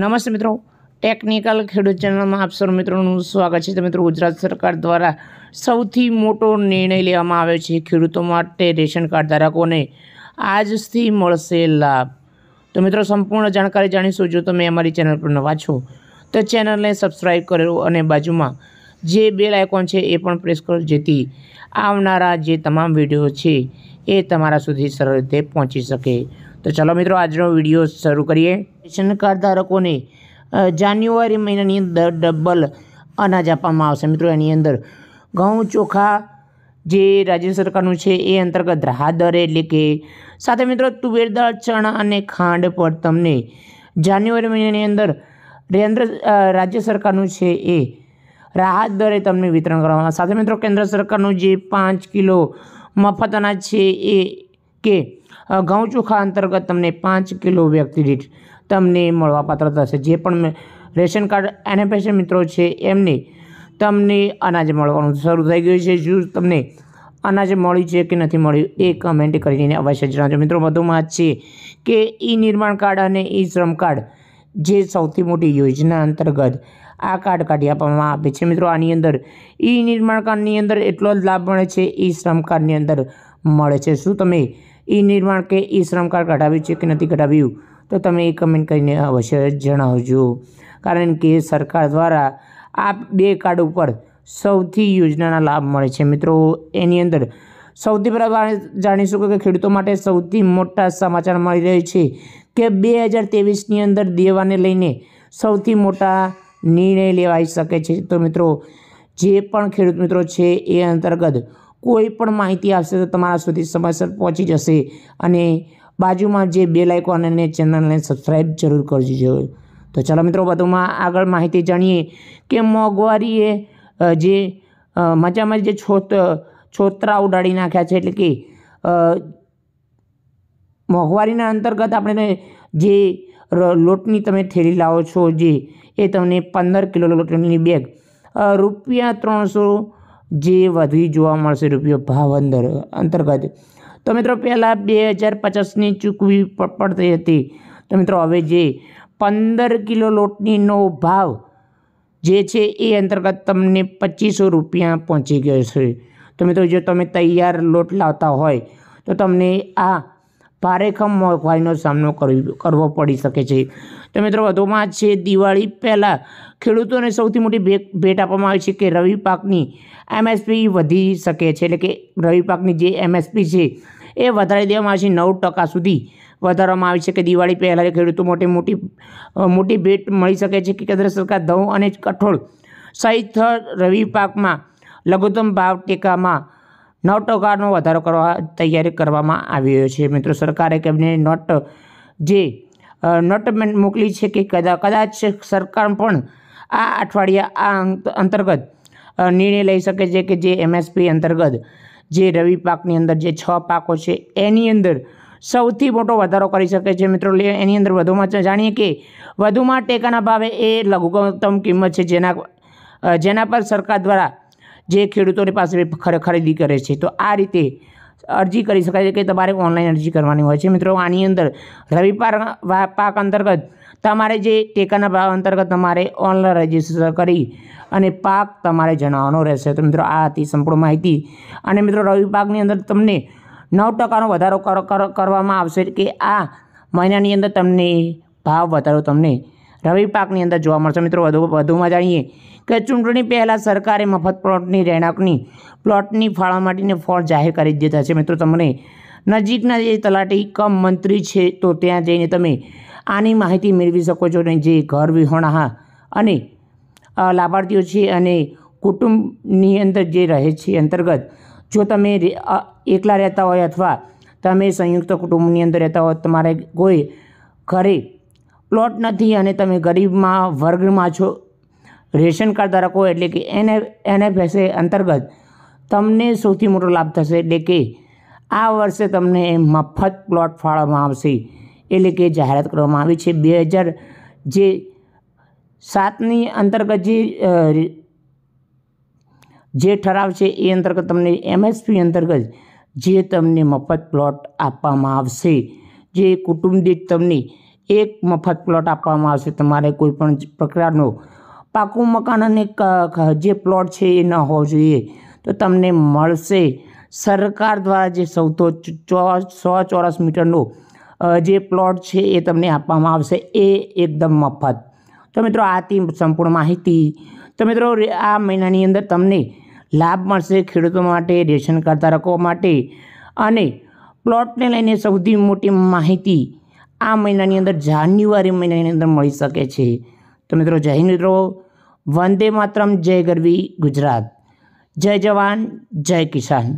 નમસ્તે મિત્રો ટેકનિકલ ખેડૂત ચેનલમાં આપ સૌ મિત્રોનું સ્વાગત છે તો મિત્રો ગુજરાત સરકાર દ્વારા સૌથી મોટો નિર્ણય લેવામાં આવ્યો છે ખેડૂતો માટે રેશન કાર્ડ ધારકોને આજથી મળશે લાભ તો મિત્રો સંપૂર્ણ જાણકારી જાણીશું જો તમે અમારી ચેનલ પર નવા છો તો ચેનલને સબસ્ક્રાઈબ કરો અને બાજુમાં જે બેલ આઇકોન છે એ પણ પ્રેસ કરો જેથી આવનારા જે તમામ વિડીયો છે એ તમારા સુધી સરળ રીતે પહોંચી શકે તો ચાલો મિત્રો આજનો વિડીયો શરૂ કરીએ રેશન કાર્ડ ધારકોને જાન્યુઆરી મહિનાની અંદર ડબલ અનાજ આપવામાં આવશે મિત્રો એની અંદર ઘઉં ચોખા જે રાજ્ય સરકારનું છે એ અંતર્ગત રાહત દરે એટલે કે સાથે મિત્રો તુવેર દાળ ચણા અને ખાંડ પર તમને જાન્યુઆરી મહિનાની અંદર કેન્દ્ર રાજ્ય સરકારનું છે એ રાહત દરે તમને વિતરણ કરવામાં સાથે મિત્રો કેન્દ્ર સરકારનું જે પાંચ કિલો મફત અનાજ છે એ કે ઘઉં ચોખા અંતર્ગત તમને પાંચ કિલો વ્યક્તિ દીઠ તમને મળવાપાત્ર થશે જે પણ રેશન કાર્ડ એને એનએફએસએન મિત્રો છે એમને તમને અનાજ મળવાનું શરૂ થઈ ગયું છે જો તમને અનાજ મળ્યું છે કે નથી મળ્યું એ કમેન્ટ કરીને અવશ્ય જણાવજો મિત્રો વધુમાં છે કે ઈ નિર્માણ કાર્ડ અને ઈ શ્રમ કાર્ડ જે સૌથી મોટી યોજના અંતર્ગત આ કાર્ડ કાઢી આપવામાં આવે છે મિત્રો આની અંદર ઈ નિર્માણ કાર્ડની અંદર એટલો જ લાભ મળે છે ઈ શ્રમ કાર્ડની અંદર મળે છે શું તમે એ નિર્માણ કે એ શ્રમ કાર્ડ કઢાવ્યું છે કે નથી કઢાવ્યું તો તમે એ કમેન્ટ કરીને અવશ્ય જણાવજો કારણ કે સરકાર દ્વારા આ બે કાર્ડ ઉપર સૌથી યોજનાના લાભ મળે છે મિત્રો એની અંદર સૌથી પહેલાં જાણીશું કે ખેડૂતો માટે સૌથી મોટા સમાચાર મળી રહ્યો છે કે બે હજાર ત્રેવીસની અંદર દેવાને લઈને સૌથી મોટા નિર્ણય લેવાઈ શકે છે તો મિત્રો જે પણ ખેડૂત મિત્રો છે એ અંતર્ગત કોઈ પણ માહિતી આવશે તો તમારા સુધી સમયસર પહોંચી જશે અને બાજુમાં જે બે આઇકોન અને ચેનલને સબસ્ક્રાઈબ જરૂર કરજો તો ચાલો મિત્રો વધુમાં આગળ માહિતી જાણીએ કે મોંઘવારીએ જે મજામાં જે છોત છોતરા ઉડાડી નાખ્યા છે એટલે કે મોંઘવારીના અંતર્ગત આપણે જે લોટની તમે થેલી લાવો છો જે એ તમને પંદર કિલો લોટની બેગ રૂપિયા ત્રણસો જે વધુ જોવા મળશે રૂપિયો ભાવ અંદર અંતર્ગત તો મિત્રો પહેલાં બે હજાર પચાસની ચૂકવી પડતી હતી તો મિત્રો હવે જે પંદર કિલો લોટનીનો ભાવ જે છે એ અંતર્ગત તમને પચીસો રૂપિયા પહોંચી ગયો છે તો મિત્રો જો તમે તૈયાર લોટ લાવતા હોય તો તમને આ ભારેખમ મોંઘવારીનો સામનો કરવો પડી શકે છે તો મિત્રો વધુમાં છે દિવાળી પહેલાં ખેડૂતોને સૌથી મોટી ભેટ આપવામાં આવી છે કે રવિ પાકની એમએસપી વધી શકે છે એટલે કે રવિ પાકની જે એમએસપી છે એ વધારી દેવામાં આવે છે નવ ટકા સુધી વધારવામાં આવી છે કે દિવાળી પહેલાં ખેડૂતો મોટી મોટી મોટી ભેટ મળી શકે છે કે કેન્દ્ર સરકાર ઘઉં અને કઠોળ સહિત રવિ પાકમાં લઘુત્તમ ભાવ ટેકામાં નવ ટકાનો વધારો કરવા તૈયારી કરવામાં આવી રહ્યો છે મિત્રો સરકારે કેબિનેટ નોટ જે નોટ મોકલી છે કે કદા કદાચ સરકાર પણ આ અઠવાડિયા આ અંતર્ગત નિર્ણય લઈ શકે છે કે જે એમએસપી અંતર્ગત જે રવિ પાકની અંદર જે છ પાકો છે એની અંદર સૌથી મોટો વધારો કરી શકે છે મિત્રો એની અંદર વધુમાં જાણીએ કે વધુમાં ટેકાના ભાવે એ લઘુત્તમ કિંમત છે જેના જેના પર સરકાર દ્વારા જે ખેડૂતોની પાસે ખરીદી કરે છે તો આ રીતે અરજી કરી શકાય છે કે તમારે ઓનલાઈન અરજી કરવાની હોય છે મિત્રો આની અંદર રવિ પાક અંતર્ગત તમારે જે ટેકાના ભાવ અંતર્ગત તમારે ઓનલાઈન રજીસ્ટર કરી અને પાક તમારે જણાવવાનો રહેશે તો મિત્રો આ હતી સંપૂર્ણ માહિતી અને મિત્રો રવિ પાકની અંદર તમને નવ ટકાનો વધારો કરવામાં આવશે કે આ મહિનાની અંદર તમને ભાવ વધારો તમને રવિ પાકની અંદર જોવા મળશે મિત્રો વધુ વધુમાં જાણીએ કે ચૂંટણી પહેલાં સરકારે મફત પ્લોટની રહેણાંકની પ્લોટની ફાળા માટેની ફોર્ડ જાહેર કરી દીધા છે મિત્રો તમને નજીકના જે તલાટી કમ મંત્રી છે તો ત્યાં જઈને તમે આની માહિતી મેળવી શકો છો અને જે ઘર વિહોણા અને લાભાર્થીઓ છે અને કુટુંબની અંદર જે રહે છે અંતર્ગત જો તમે એકલા રહેતા હોય અથવા તમે સંયુક્ત કુટુંબની અંદર રહેતા હોય તમારે કોઈ ઘરે પ્લોટ નથી અને તમે ગરીબમાં વર્ગમાં છો રેશન કાર્ડ ધારકો એટલે કે એને એનએફએસએ અંતર્ગત તમને સૌથી મોટો લાભ થશે એટલે કે આ વર્ષે તમને મફત પ્લોટ ફાળવવામાં આવશે એટલે કે જાહેરાત કરવામાં આવી છે બે હજાર જે સાતની અંતર્ગત જે જે ઠરાવ છે એ અંતર્ગત તમને એમએસપી અંતર્ગત જે તમને મફત પ્લોટ આપવામાં આવશે જે કુટુંબ દીઠ તમને એક મફત પ્લોટ આપવામાં આવશે તમારે કોઈ પણ પ્રકારનો પાકું મકાન અને જે પ્લોટ છે એ ન હોવો જોઈએ તો તમને મળશે સરકાર દ્વારા જે સૌતો સો ચોરસ મીટરનો જે પ્લોટ છે એ તમને આપવામાં આવશે એ એકદમ મફત તો મિત્રો આથી સંપૂર્ણ માહિતી તો મિત્રો આ મહિનાની અંદર તમને લાભ મળશે ખેડૂતો માટે રેશન કાર્ડ ધારકો માટે અને પ્લોટને લઈને સૌથી મોટી માહિતી આ મહિનાની અંદર જાન્યુઆરી મહિનાની અંદર મળી શકે છે તો મિત્રો જય મિત્રો વંદે માતરમ જય ગરવી ગુજરાત જય જવાન જય કિસાન